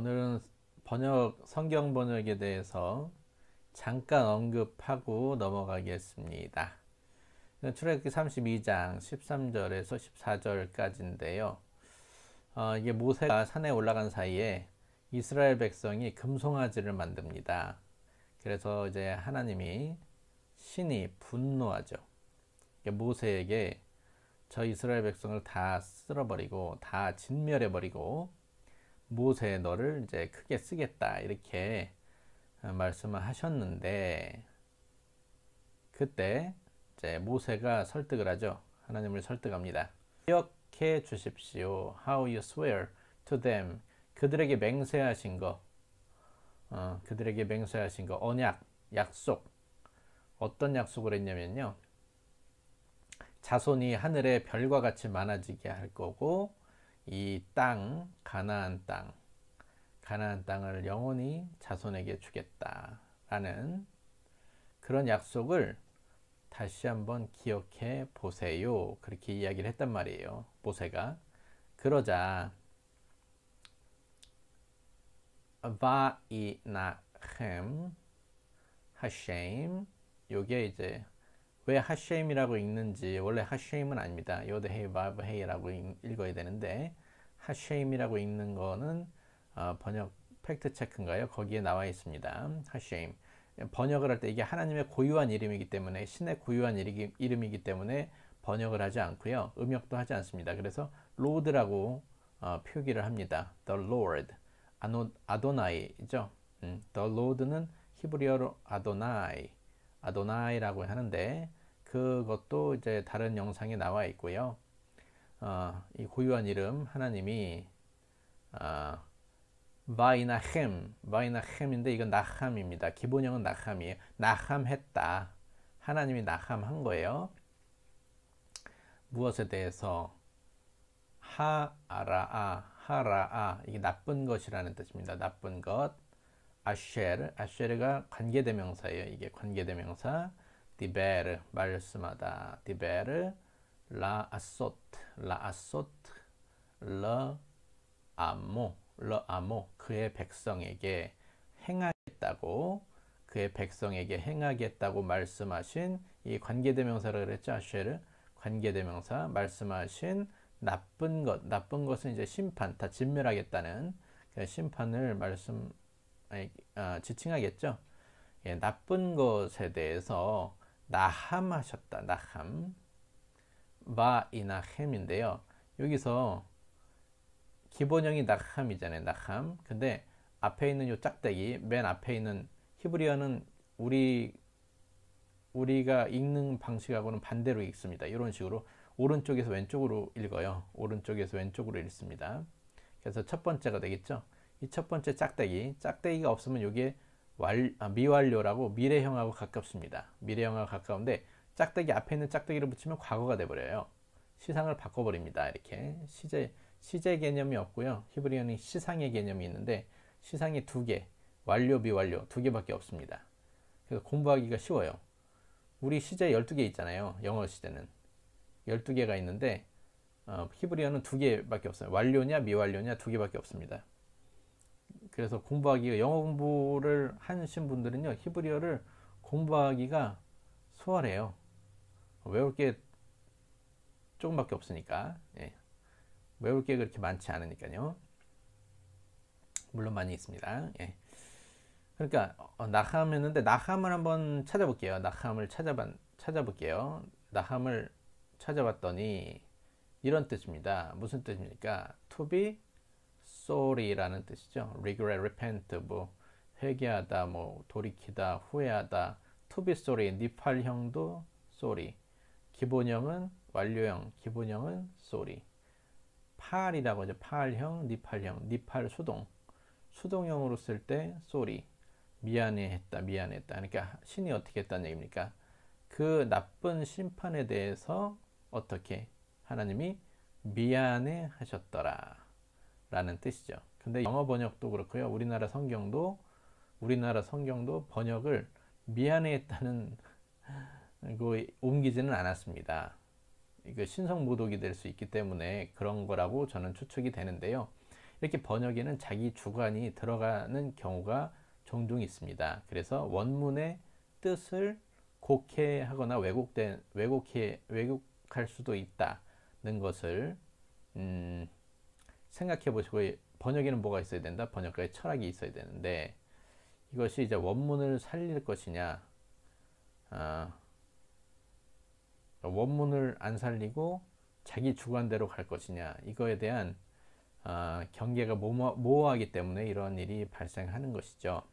오늘은 번역, 성경 번역에 대해서 잠깐 언급하고 넘어가겠습니다. 출애굽기 32장 13절에서 14절까지인데요. 어, 이게 모세가 산에 올라간 사이에 이스라엘 백성이 금송아지를 만듭니다. 그래서 이제 하나님이 신이 분노하죠. 모세에게 저 이스라엘 백성을 다 쓸어버리고 다 진멸해버리고 모세 너를 이제 크게 쓰겠다 이렇게 어, 말씀을 하셨는데 그때 이제 모세가 설득을 하죠. 하나님을 설득합니다. 기억해 주십시오. How you swear to them. 그들에게 맹세하신 거. 어, 그들에게 맹세하신 거. 언약, 약속. 어떤 약속을 했냐면요. 자손이 하늘의 별과 같이 많아지게 할 거고 이 땅, 가나안 땅, 가나안 땅을 영원히 자손에게 주겠다라는 그런 약속을 다시 한번 기억해 보세요. 그렇게 이야기를 했단 말이에요. 모세가 그러자 바이나헴 하셈 요게 이제 왜하쉐임이라고 읽는지 원래 하쉐임은 아닙니다. 요드헤이 바브헤이라고 읽어야 되는데 하쉼이라고 읽는 거는 어, 번역 팩트 체크인가요? 거기에 나와 있습니다. 하쉼. 번역을 할 때 이게 하나님의 고유한 이름이기 때문에 신의 고유한 이름이, 이름이기 때문에 번역을 하지 않고요. 음역도 하지 않습니다. 그래서 로드라고 어, 표기를 합니다. The Lord. 아노, 아도나이죠. 음, The Lord는 히브리어로 아도나이, 아도나이라고 하는데 그것도 이제 다른 영상에 나와 있고요. 어, 이 고유한 이름 하나님이 아, 바이나햄, 바이나햄인데 이건 나함입니다. 기본형은 나함이에요. 나함했다. 하나님이 나함한 거예요. 무엇에 대해서 하아라아, 하라아 이게 나쁜 것이라는 뜻입니다. 나쁜 것. 아쉐르, 아쉐르가 관계대명사예요. 이게 관계대명사. 디베르 말씀하다 디베르 라 아소트 라 아소트 러 아모 러 아모 그의 백성에게 행하겠다고 그의 백성에게 행하겠다고 말씀하신 이 관계대명사를 그랬죠 아쉐르 관계대명사 말씀하신 나쁜 것 나쁜 것은 이제 심판 다 진멸하겠다는 그 심판을 말씀 아니, 아, 지칭하겠죠 예, 나쁜 것에 대해서 나함하셨다. 나함. 바이나햄인데요. 여기서 기본형이 나함이잖아요. 나함. 근데 앞에 있는 요 짝대기, 맨 앞에 있는 히브리어는 우리 우리가 읽는 방식하고는 반대로 읽습니다. 이런 식으로 오른쪽에서 왼쪽으로 읽어요. 오른쪽에서 왼쪽으로 읽습니다. 그래서 첫 번째가 되겠죠. 이 첫 번째 짝대기, 짝대기가 없으면 이게 완, 아, 미완료라고 미래형하고 가깝습니다. 미래형하고 가까운데 짝대기 앞에 있는 짝대기를 붙이면 과거가 돼버려요. 시상을 바꿔버립니다. 이렇게 시제 시제 개념이 없고요. 히브리어는 시상의 개념이 있는데 시상이 두 개, 완료 미완료 두 개밖에 없습니다. 그래서 공부하기가 쉬워요. 우리 시제 12개 있잖아요. 영어 시제는 12개가 있는데 어, 히브리어는 두 개밖에 없어요. 완료냐 미완료냐 두 개밖에 없습니다. 그래서 공부하기가 영어 공부를 하신 분들은요 히브리어를 공부하기가 수월해요 외울 게 조금밖에 없으니까 예. 외울 게 그렇게 많지 않으니까요 물론 많이 있습니다 예. 그러니까 어, 나함 했는데 나함을 한번 찾아볼게요 나함을 찾아봐, 찾아볼게요 나함을 찾아봤더니 이런 뜻입니다 무슨 뜻입니까? to be sorry라는 뜻이죠. regret, repent, 뭐 회개하다, 뭐 돌이키다, 후회하다. to be sorry, 니팔형도 sorry. 기본형은 완료형, 기본형은 sorry. 팔이라고 하죠. 팔형, 니팔형, 니팔 수동. 수동형으로 쓸 때 sorry. 미안해했다, 미안했다. 그러니까 신이 어떻게 했다는 얘기입니까? 그 나쁜 심판에 대해서 어떻게 하나님이 미안해 하셨더라. 라는 뜻이죠. 근데 영어 번역도 그렇고요. 우리나라 성경도 우리나라 성경도 번역을 미안해했다는 그 옮기지는 않았습니다. 이거 신성 모독이 될 수 있기 때문에 그런 거라고 저는 추측이 되는데요. 이렇게 번역에는 자기 주관이 들어가는 경우가 종종 있습니다. 그래서 원문의 뜻을 곡해하거나 왜곡된 왜곡해 왜곡할 수도 있다는 것을 음, 생각해 보시고 번역에는 뭐가 있어야 된다? 번역가의 철학이 있어야 되는데 이것이 이제 원문을 살릴 것이냐 아, 원문을 안 살리고 자기 주관대로 갈 것이냐 이거에 대한 아, 경계가 모호하기 때문에 이런 일이 발생하는 것이죠.